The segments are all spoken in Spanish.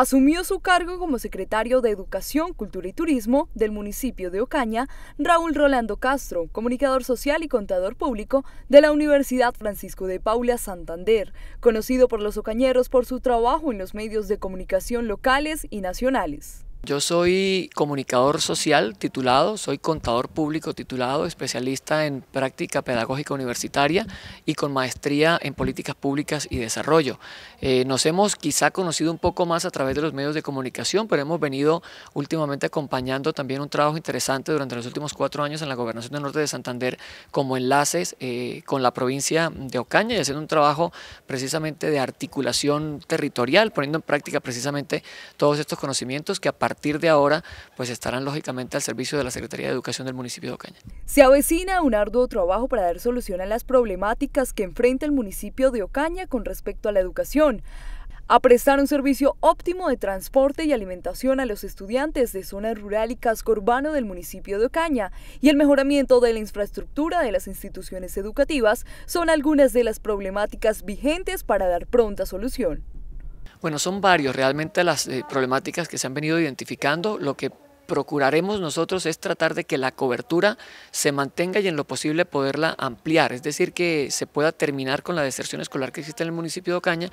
Asumió su cargo como secretario de Educación, Cultura y Turismo del municipio de Ocaña, Raúl Rolando Castro, comunicador social y contador público de la Universidad Francisco de Paula Santander, conocido por los ocañeros por su trabajo en los medios de comunicación locales y nacionales. Yo soy comunicador social titulado, soy contador público titulado, especialista en práctica pedagógica universitaria y con maestría en políticas públicas y desarrollo. Eh, nos hemos quizá conocido un poco más a través de los medios de comunicación, pero hemos venido últimamente acompañando también un trabajo interesante durante los últimos cuatro años en la Gobernación del Norte de Santander como enlaces eh, con la provincia de Ocaña y haciendo un trabajo precisamente de articulación territorial, poniendo en práctica precisamente todos estos conocimientos que a partir partir de ahora pues estarán lógicamente al servicio de la Secretaría de Educación del municipio de Ocaña. Se avecina un arduo trabajo para dar solución a las problemáticas que enfrenta el municipio de Ocaña con respecto a la educación a prestar un servicio óptimo de transporte y alimentación a los estudiantes de zona rural y casco urbano del municipio de Ocaña y el mejoramiento de la infraestructura de las instituciones educativas son algunas de las problemáticas vigentes para dar pronta solución. Bueno, son varios realmente las eh, problemáticas que se han venido identificando. Lo que procuraremos nosotros es tratar de que la cobertura se mantenga y en lo posible poderla ampliar, es decir, que se pueda terminar con la deserción escolar que existe en el municipio de Ocaña,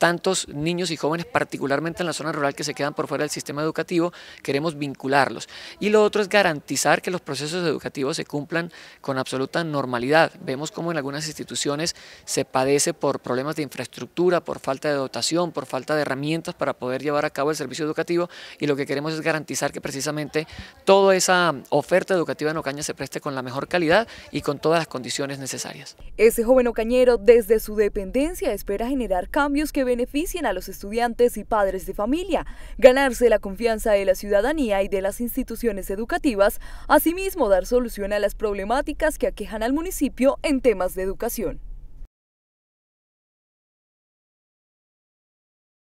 tantos niños y jóvenes, particularmente en la zona rural, que se quedan por fuera del sistema educativo, queremos vincularlos. Y lo otro es garantizar que los procesos educativos se cumplan con absoluta normalidad. Vemos cómo en algunas instituciones se padece por problemas de infraestructura, por falta de dotación, por falta de herramientas para poder llevar a cabo el servicio educativo y lo que queremos es garantizar que precisamente toda esa oferta educativa en Ocaña se preste con la mejor calidad y con todas las condiciones necesarias. Ese joven ocañero desde su dependencia espera generar cambios que beneficien a los estudiantes y padres de familia, ganarse la confianza de la ciudadanía y de las instituciones educativas, asimismo dar solución a las problemáticas que aquejan al municipio en temas de educación.